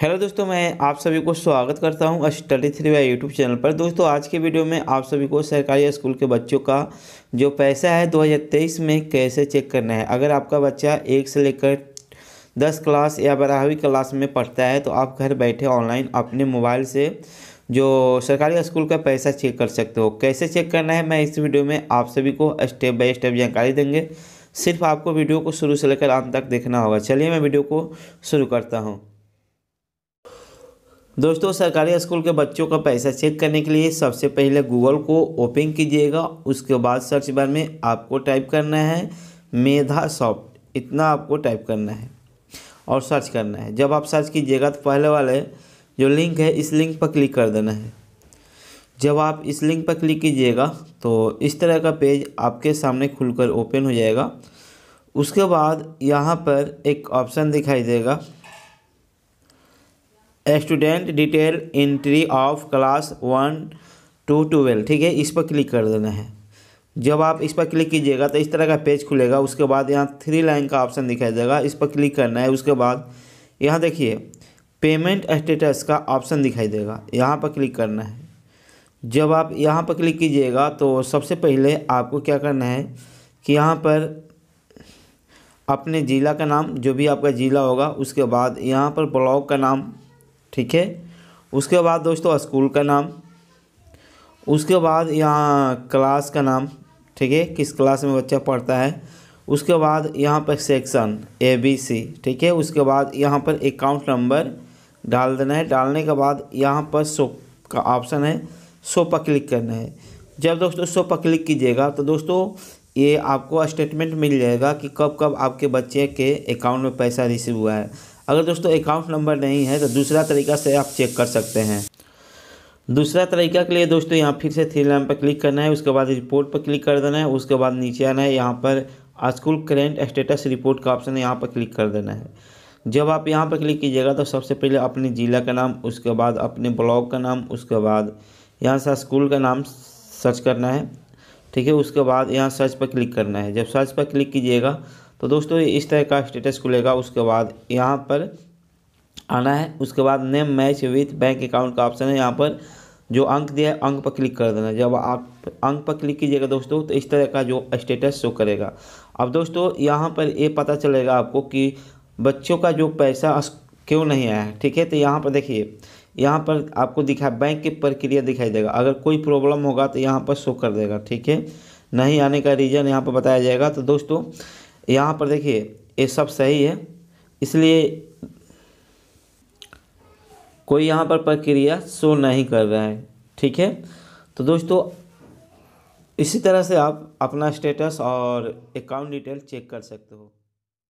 hello दोस्तों मैं आप सभी को स्वागत करता हूं study three Y YouTube channel पर दोस्तों आज के वीडियो में आप सभी को सरकारी स्कूल के बच्चों का जो पैसा है 2023 में कैसे चेक करना है अगर आपका बच्चा एक से लेकर दस क्लास या बारहवीं क्लास में पढ़ता है तो आप घर बैठे ऑनलाइन अपने मोबाइल से जो सरकारी स्कूल का पैसा चेक कर सकते हो कैसे चेक करना है मैं इस वीडियो में आप सभी को स्टेप बाई स्टेप जानकारी देंगे सिर्फ आपको वीडियो को शुरू से लेकर अंत तक देखना होगा चलिए मैं वीडियो को शुरू करता हूँ दोस्तों सरकारी स्कूल के बच्चों का पैसा चेक करने के लिए सबसे पहले गूगल को ओपन कीजिएगा उसके बाद सर्च बार में आपको टाइप करना है मेधा सॉफ्ट इतना आपको टाइप करना है और सर्च करना है जब आप सर्च कीजिएगा तो पहले वाले जो लिंक है इस लिंक पर क्लिक कर देना है जब आप इस लिंक पर क्लिक कीजिएगा तो इस तरह का पेज आपके सामने खुलकर ओपन हो जाएगा उसके बाद यहाँ पर एक ऑप्शन दिखाई देगा student detail entry of class one to twelve ठीक है इस पर क्लिक कर देना है जब आप इस पर क्लिक कीजिएगा तो इस तरह का पेज खुलेगा उसके बाद यहाँ थ्री लाइन का ऑप्शन दिखाई देगा इस पर क्लिक करना है उसके बाद यहाँ देखिए पेमेंट स्टेटस का ऑप्शन दिखाई देगा यहाँ पर क्लिक करना है जब आप यहाँ पर क्लिक कीजिएगा तो सबसे पहले आपको क्या करना है कि यहाँ पर अपने ज़िला का नाम जो भी आपका ज़िला होगा उसके बाद यहाँ पर ब्लॉक का नाम ठीक है उसके बाद दोस्तों स्कूल का नाम उसके बाद यहाँ क्लास का नाम ठीक है किस क्लास में बच्चा पढ़ता है उसके बाद यहाँ पर सेक्शन ए बी सी ठीक है उसके बाद यहाँ पर अकाउंट नंबर डाल देना है डालने के बाद यहाँ पर सो का ऑप्शन है सो पर क्लिक करना है जब दोस्तों सो पर क्लिक कीजिएगा तो दोस्तों ये आपको स्टेटमेंट मिल जाएगा कि कब कब आपके बच्चे के अकाउंट में पैसा रिसीव हुआ है अगर दोस्तों अकाउंट नंबर नहीं है तो दूसरा तरीका से आप चेक कर सकते हैं दूसरा तरीका के लिए दोस्तों यहाँ फिर से थ्री लाइन पर क्लिक करना है उसके बाद रिपोर्ट पर क्लिक कर देना है उसके बाद नीचे आना है यहाँ पर स्कूल करेंट स्टेटस रिपोर्ट का ऑप्शन है यहाँ पर क्लिक कर देना है जब आप यहाँ पर क्लिक कीजिएगा तो सबसे पहले अपने ज़िला का नाम उसके बाद अपने ब्लॉक का नाम उसके बाद यहाँ से स्कूल का नाम सर्च करना है ठीक है उसके बाद यहाँ सर्च पर क्लिक करना है जब सर्च पर क्लिक कीजिएगा तो दोस्तों इस तरह का स्टेटस खुलेगा उसके बाद यहाँ पर आना है उसके बाद name match with bank account का ऑप्शन है यहाँ पर जो अंक दिया है अंक पर क्लिक कर देना जब आप अंक पर क्लिक कीजिएगा दोस्तों तो इस तरह का जो स्टेटस शो करेगा अब दोस्तों यहाँ पर ये पता चलेगा आपको कि बच्चों का जो पैसा क्यों नहीं आया है ठीक है तो यहाँ पर देखिए यहाँ पर आपको दिखा बैंक की प्रक्रिया दिखाई देगा अगर कोई प्रॉब्लम होगा तो यहाँ पर शो कर देगा ठीक है नहीं आने का रीज़न यहाँ पर बताया जाएगा तो दोस्तों यहाँ पर देखिए ये सब सही है इसलिए कोई यहाँ पर प्रक्रिया शो नहीं कर रहा है ठीक है तो दोस्तों इसी तरह से आप अपना स्टेटस और अकाउंट डिटेल चेक कर सकते हो